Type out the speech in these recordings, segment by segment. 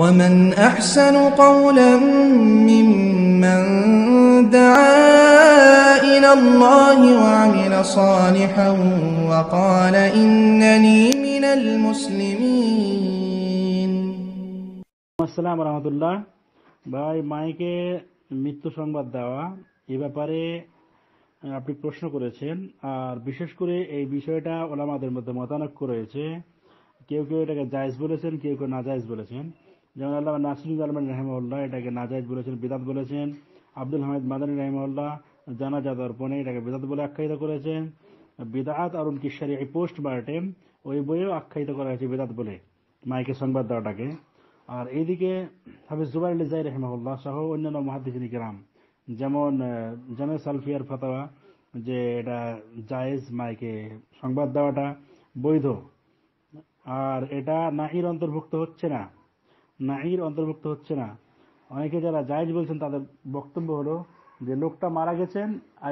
ومن أحسن قولا ممن دعا إلى الله وعمل صالحا وقال إنني من المسلمين السلام ورحمة الله ভাই মাইকে মৃত্যু সংবাদ দেওয়া এ ব্যাপারে আপনি প্রশ্ন করেছেন আর বিশেষ করে এই বিষয়টা ওলামাদের মধ্যে মতানক্য রয়েছে কেউ কেউ এটাকে জায়জ বলেছেন কেউ কেউ না জায়জ বলেছেন যেমন আল্লাহ নাসরুল আলমান রাহেমউল্লাহ এটাকে নাজাইজ বলেছেন বেদাত বলেছেন আব্দুল হামিদ মাদানী জানা জানাজাত অর্পণে এটাকে বেদাত বলে আখ্যায়িত করেছেন বেদাত আরুল কিশারি এই পোস্ট বার্টে ওই বইয়েও আখ্যায়িত করা হয়েছে বেদাত বলে মাইকে সংবাদ দেওয়াটাকে আর এইদিকে হাফিজ জুবাই জাই রহমাউল্লাহ সহ অন্যান্য মহাদিজিনী গ্রাম যেমন জামে সালফিয়ার ফতোয়া যে এটা জায়েজ মাইকে সংবাদ দেওয়াটা বৈধ আর এটা নাহির অন্তর্ভুক্ত হচ্ছে না নাহির অন্তর্ভুক্ত হচ্ছে না অনেকে যারা জায়জ বলছেন তাদের বক্তব্য হলো যে লোকটা মারা গেছেন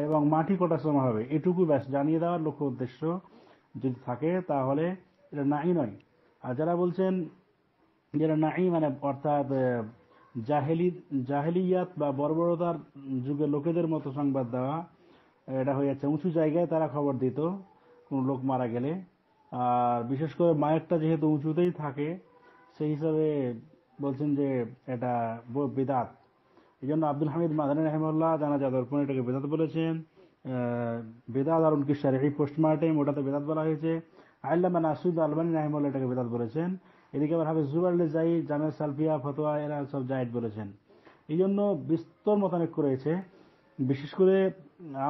এবং মাটি কটার সময় হবে এটুকু ব্যাস জানিয়ে দেওয়ার লক্ষ্য উদ্দেশ্য যদি থাকে তাহলে এটা নাই নয় আর যারা বলছেন যারা নাই মানে অর্থাৎ জাহেলি জাহেলিয়াত বা বর্বরতার যুগে লোকেদের মতো সংবাদ দেওয়া এটা হয়ে যাচ্ছে উঁচু জায়গায় তারা খবর দিত কোনো লোক মারা গেলে আর বিশেষ করে মায়েরটা যেহেতু উঁচুতেই থাকে সেই হিসাবে বলছেন যে এটা বেদাত এই জন্য আব্দুল হামিদ মাদানী রহমুল্লাহ জানাজা দর্পণ এটাকে বেদাত বলেছেন বেদাত আর উনকি সারি এই পোস্টমার্টেম ওটাতে বেদাত বলা হয়েছে আল্লামা নাসুদ আলবানী রহমুল্লাহ এটাকে বেদাত বলেছেন এদিকে আবার হাফিজ জুবাল জাই জামে সালফিয়া ফতোয়া এরা সব জায়েদ বলেছেন এই জন্য বিস্তর মতানেক করেছে বিশেষ করে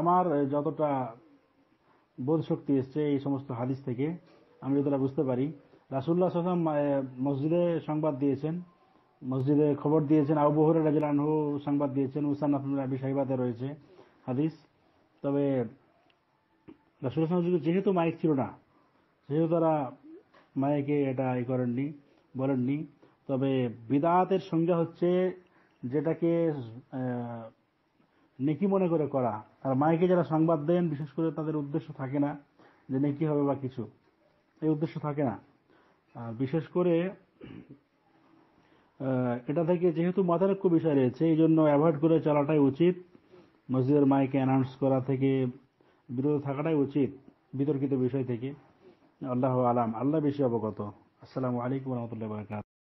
আমার যতটা বোধ শক্তি এসছে এই সমস্ত হাদিস থেকে আমি যতটা বুঝতে পারি রাসুল্লাহ সাল্লাম মসজিদে সংবাদ দিয়েছেন মসজিদে খবর দিয়েছেন আবহরে বহর সংবাদ দিয়েছেন উসানাফ আবি সাহিবাতে রয়েছে হাদিস তবে রাসুল যেহেতু মাইক ছিল না সেহেতু তারা মায়েকে এটা ই করেননি বলেননি তবে বিদাতের সংজ্ঞা হচ্ছে যেটাকে নেকি মনে করে করা আর মাইকে যারা সংবাদ দেন বিশেষ করে তাদের উদ্দেশ্য থাকে না যে নেকি হবে বা কিছু এই উদ্দেশ্য থাকে না বিশেষ করে এটা থেকে যেহেতু মাথার একটু বিষয় রয়েছে এই জন্য অ্যাভয়েড করে চলাটাই উচিত মসজিদের মাইকে অ্যানাউন্স করা থেকে বিরত থাকাটাই উচিত বিতর্কিত বিষয় থেকে আল্লাহ আলাম আল্লাহ বেশি অবগত আসসালামু আলাইকুম রহমতুল্লাহ বরকাত